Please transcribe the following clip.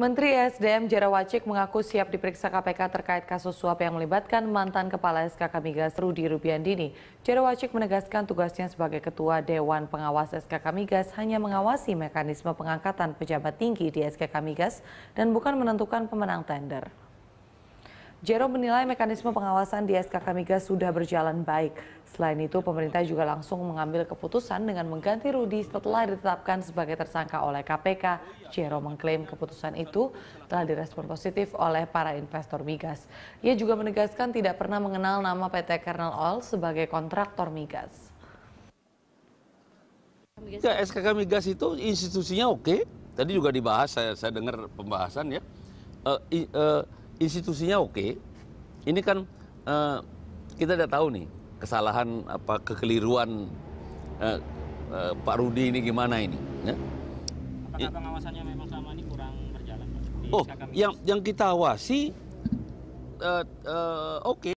Menteri SDM Wacik mengaku siap diperiksa KPK terkait kasus suap yang melibatkan mantan Kepala SKK Migas Rudi Rubiandini. Wacik menegaskan tugasnya sebagai Ketua Dewan Pengawas SKK Migas hanya mengawasi mekanisme pengangkatan pejabat tinggi di SKK Migas dan bukan menentukan pemenang tender. Jero menilai mekanisme pengawasan di SKK Migas sudah berjalan baik. Selain itu, pemerintah juga langsung mengambil keputusan dengan mengganti Rudi setelah ditetapkan sebagai tersangka oleh KPK. Jero mengklaim keputusan itu telah direspon positif oleh para investor migas. Ia juga menegaskan tidak pernah mengenal nama PT Kernel Oil sebagai kontraktor migas. Ya, SKK Migas itu institusinya oke. Tadi juga dibahas, saya, saya dengar pembahasan ya. Uh, uh, institusinya oke. Okay. Ini kan uh, kita tidak tahu nih kesalahan apa kekeliruan uh, uh, Pak Rudi ini gimana ini. Ya? Apakah pengawasannya memang selama ini kurang berjalan? Pak? oh, yang yang kita awasi uh, uh, oke. Okay.